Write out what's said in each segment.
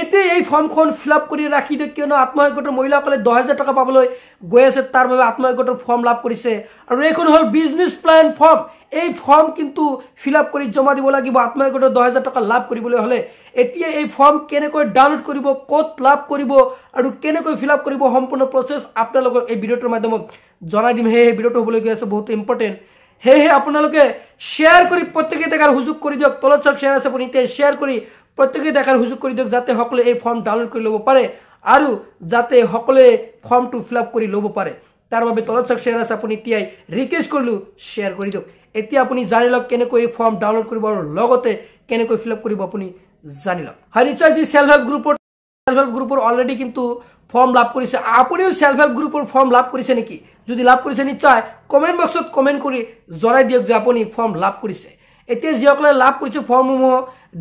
এতিয়াই এই ফৰ্মখন ফিল আপ কৰি ৰাখি দিয়ে কিয়নো আত্মসহায়কৰ মহিলাসকলে দহ হাজাৰ টকা পাবলৈ গৈ আছে তাৰ বাবে আত্মসহায়কৰ ফৰ্ম লাভ কৰিছে আৰু এইখন হ'ল বিজনেছ প্লেন ফৰ্ম এই ফৰ্ম কিন্তু ফিল আপ কৰি জমা দিব লাগিব আত্মসহায়কৰ দহ হাজাৰ টকা লাভ কৰিবলৈ হ'লে এতিয়া এই ফৰ্ম কেনেকৈ ডাউনলোড কৰিব ক'ত লাভ কৰিব আৰু কেনেকৈ ফিল আপ কৰিব সম্পূৰ্ণ প্ৰচেছ আপোনালোকক এই ভিডিঅ'টোৰ মাধ্যমত জনাই দিম সেয়েহে ভিডিঅ'টো হ'বলৈ গৈ আছে বহুত ইম্পৰ্টেণ্ট সেয়েহে আপোনালোকে শ্বেয়াৰ কৰি প্ৰত্যেকে তেখেত সুযোগ কৰি দিয়ক তলত চাওক শ্বেয়াৰ আছে আপুনি এতিয়া শ্বেয়াৰ কৰি প্ৰত্যেকে দেখাৰ সুযোগ কৰি দিয়ক যাতে সকলোৱে এই ফৰ্ম ডাউনলোড কৰি ল'ব পাৰে আৰু যাতে সকলোৱে ফৰ্মটো ফিল আপ কৰি ল'ব পাৰে তাৰ বাবে তলত চাওক শ্বেয়াৰ আছে আপুনি এতিয়াই ৰিকুৱেষ্ট কৰিলোঁ শ্বেয়াৰ কৰি দিয়ক এতিয়া আপুনি জানি লওক কেনেকৈ এই ফৰ্ম ডাউনলোড কৰিব আৰু লগতে কেনেকৈ ফিল আপ কৰিব আপুনি জানি লওক হয় নিশ্চয় যি ছেল্ফ হেল্প গ্ৰুপৰ ছেল্ফ হেল্প গ্ৰুপৰ অলৰেডি কিন্তু ফৰ্ম লাভ কৰিছে আপুনিও ছেল্ফ হেল্প গ্ৰুপৰ ফৰ্ম লাভ কৰিছে নেকি যদি লাভ কৰিছে নিশ্চয় কমেণ্ট বক্সত কমেণ্ট কৰি জনাই দিয়ক যে আপুনি ফৰ্ম লাভ কৰিছে এতিয়া যিসকলে লাভ কৰিছে ফৰ্মসমূহ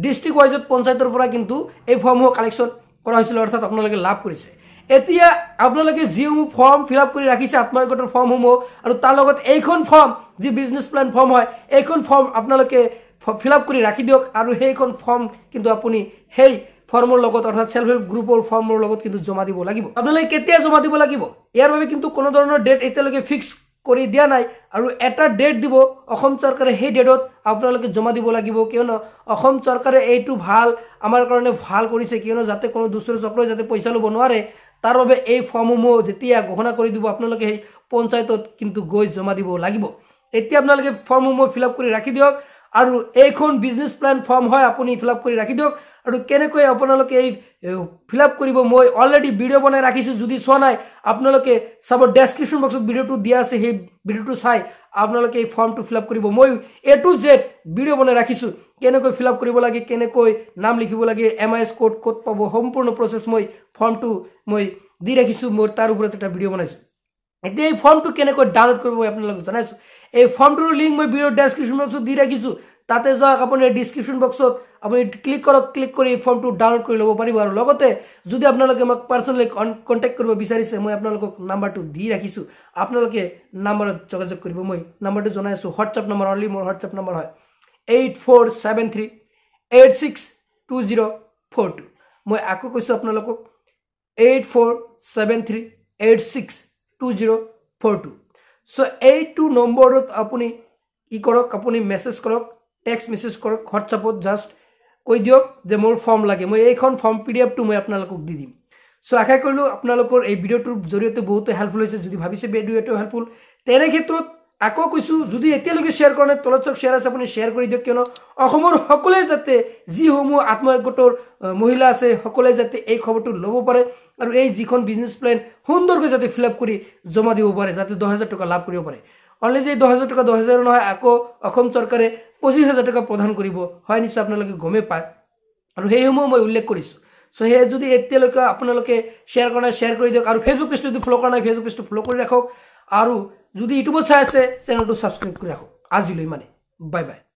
ডিষ্ট্ৰিক্ট ৱাইজত পঞ্চায়তৰ পৰা কিন্তু এই ফৰ্মসমূহ কালেকশ্যন কৰা হৈছিল অৰ্থাৎ আপোনালোকে লাভ কৰিছে এতিয়া আপোনালোকে যিসমূহ ফৰ্ম ফিল আপ কৰি ৰাখিছে আত্মসহায়কৰ ফৰ্মসমূহ আৰু তাৰ লগত এইখন ফৰ্ম যি বিজনেছ প্লেন ফৰ্ম হয় এইখন ফৰ্ম আপোনালোকে ফিল আপ কৰি ৰাখি দিয়ক আৰু সেইখন ফৰ্ম কিন্তু আপুনি সেই ফৰ্মৰ লগত অৰ্থাৎ চেল্ফ হেল্প গ্ৰুপৰ ফৰ্মৰ লগত কিন্তু জমা দিব লাগিব আপোনালোকে কেতিয়া জমা দিব লাগিব ইয়াৰ বাবে কিন্তু কোনো ধৰণৰ ডেট এতিয়ালৈকে ফিক্স কৰি দিয়া নাই আৰু এটা ডেট দিব অসম চৰকাৰে সেই ডেটত আপোনালোকে জমা দিব লাগিব কিয়নো অসম চৰকাৰে এইটো ভাল আমাৰ কাৰণে ভাল কৰিছে কিয়নো যাতে কোনো দুচৰ চক্ৰই যাতে পইচা ল'ব নোৱাৰে তাৰ বাবে এই ফৰ্মসমূহ যেতিয়া ঘোষণা কৰি দিব আপোনালোকে সেই পঞ্চায়তত কিন্তু গৈ জমা দিব লাগিব এতিয়া আপোনালোকে ফৰ্মসমূহ ফিল আপ কৰি ৰাখি দিয়ক আৰু এইখন বিজনেছ প্লেন ফৰ্ম হয় আপুনি ফিল আপ কৰি ৰাখি দিয়ক আৰু কেনেকৈ আপোনালোকে এই ফিল আপ কৰিব মই অলৰেডি ভিডিঅ' বনাই ৰাখিছোঁ যদি চোৱা নাই আপোনালোকে চাব ডেছক্ৰিপশ্যন বক্সত ভিডিঅ'টো দিয়া আছে সেই ভিডিঅ'টো চাই আপোনালোকে এই ফৰ্মটো ফিল আপ কৰিব মই এ টু জেড ভিডিঅ' বনাই ৰাখিছোঁ কেনেকৈ ফিল আপ কৰিব লাগে কেনেকৈ নাম লিখিব লাগে এম আই এছ ক'ড ক'ত পাব সম্পূৰ্ণ প্ৰচেছ মই ফৰ্মটো মই দি ৰাখিছোঁ মই তাৰ ওপৰত এটা ভিডিঅ' বনাইছোঁ এতিয়া এই ফৰ্মটো কেনেকৈ ডাউনলোড কৰিব মই আপোনালোকক জনাইছোঁ এই ফৰ্মটোৰ লিংক মই ভিডিঅ' ডেছক্ৰিপশ্যন বক্সত দি ৰাখিছোঁ তাতে যাওক আপুনি ডিছক্ৰিপশ্যন বক্সত আপুনি ক্লিক কৰক ক্লিক কৰি ফৰ্মটো ডাউনলোড কৰি ল'ব পাৰিব আৰু লগতে যদি আপোনালোকে মোক পাৰ্চনেলি কণ্টেক্ট কৰিব বিচাৰিছে মই আপোনালোকক নাম্বাৰটো দি ৰাখিছোঁ আপোনালোকে নাম্বাৰত যোগাযোগ কৰিব মই নাম্বাৰটো জনাই আছোঁ হোৱাটছআপ নাম্বাৰ অনলি মোৰ হোৱাটছআপ নম্বৰ হয় eight four seven three eight six two zero' four two মই আকৌ কৈছোঁ আপোনালোকক eight four seven three eight six two zero' four two so' এইটো নম্বৰত আপুনি কি কৰক আপুনি মেছেজ কৰক টেক্স মেছেজ কৰক হোৱাটছআপত জাষ্ট কৈ দিয়ক যে মোৰ ফৰ্ম লাগে মই এইখন ফৰ্ম পি ডি এফটো মই আপোনালোকক দি দিম চ' আশা কৰিলোঁ আপোনালোকৰ এই ভিডিঅ'টোৰ জৰিয়তে বহুতে হেল্পফুল হৈছে যদি ভাবিছে ভিডিঅ'টো হেল্পফুল তেনে ক্ষেত্ৰত আকৌ কৈছোঁ যদি এতিয়ালৈকে শ্বেয়াৰ কৰা নাই তলত চক শ্বেয়াৰ আছে আপুনি শ্বেয়াৰ কৰি দিয়ক কিয়নো অসমৰ সকলোৱে যাতে যিসমূহ আত্মসহায়ক মহিলা আছে সকলোৱে যাতে এই খবৰটো ল'ব পাৰে আৰু এই যিখন বিজনেছ প্লেন সুন্দৰকৈ যাতে ফিল আপ কৰি জমা দিব পাৰে যাতে দহ হাজাৰ টকা লাভ কৰিব পাৰে অনলি যে দহহাজাৰ টকা দহহেজাৰ নহয় আকৌ অসম চৰকাৰে পঁচিছ হাজাৰ টকা প্ৰদান কৰিব হয় নিশ্চয় আপোনালোকে গমেই পায় আৰু সেইসমূহ মই উল্লেখ কৰিছোঁ চ' সেয়ে যদি এতিয়ালৈকে আপোনালোকে শ্বেয়াৰ কৰা নাই শ্বেয়াৰ কৰি দিয়ক আৰু ফেচবুক পেজটো যদি ফ'ল' কৰা নাই ফেচবুক পেজটো ফ'ল' কৰি ৰাখক আৰু যদি ইউটিউবত চাই আছে চেনেলটো ছাবস্ক্ৰাইব কৰি ৰাখক আজিলৈ মানে বাই বাই